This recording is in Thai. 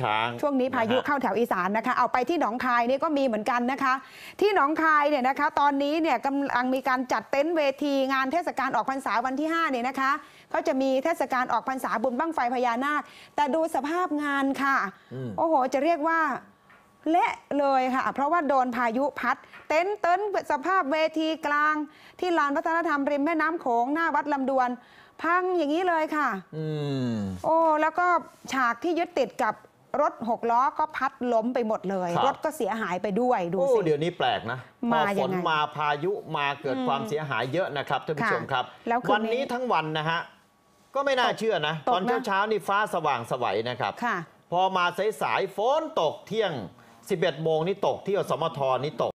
ช้างช่วงนี้พายุเข้าแถวอีสานนะคะ เอาไปที่หนองคายนี่ ก็มีเหมือนกันนะคะ ที่หนองคายเนี่ยนะคะ ตอนนี้เนี่ยกำลังมีการจัดเต็นท์เวทีงานเทศกาลออกพรรษาวันที่5เนี่ยนะคะก็จะมีเทศกาลออกพรรษาบุญบั้งไฟพญานาคแต่ดูสภาพงานค่ะโอ้โห จะเรียกว่าเละเลยค่ะ เพราะว่าโดนพายุพัด เต็นท์เต็นท์สภาพเวทีกลางที่ลานวัฒนธรรมริมแม่น้ำโขงหน้าวัดลำดวน พังอย่างนี้เลยค่ะโอ้แล้วก็ฉากที่ยึดติดกับรถหกล้อก็พัดล้มไปหมดเลย รถก็เสียหายไปด้วย ดู้สิเดี๋ยวนี้แปลกนะพอมาฝนมาพายุมาเกิดความเสียหายเยอะนะครับท่านผู้ชมครับววันนี้ทั้งวันนะฮะก็ไม่น่าเชื่อนะตอนเช้าเช้านี่ฟ้าสว่างสวัยนะครับ พอมาสายสายฝนตกเที่ยง 11 โมงนี่ตกที่อสมทนี่ตก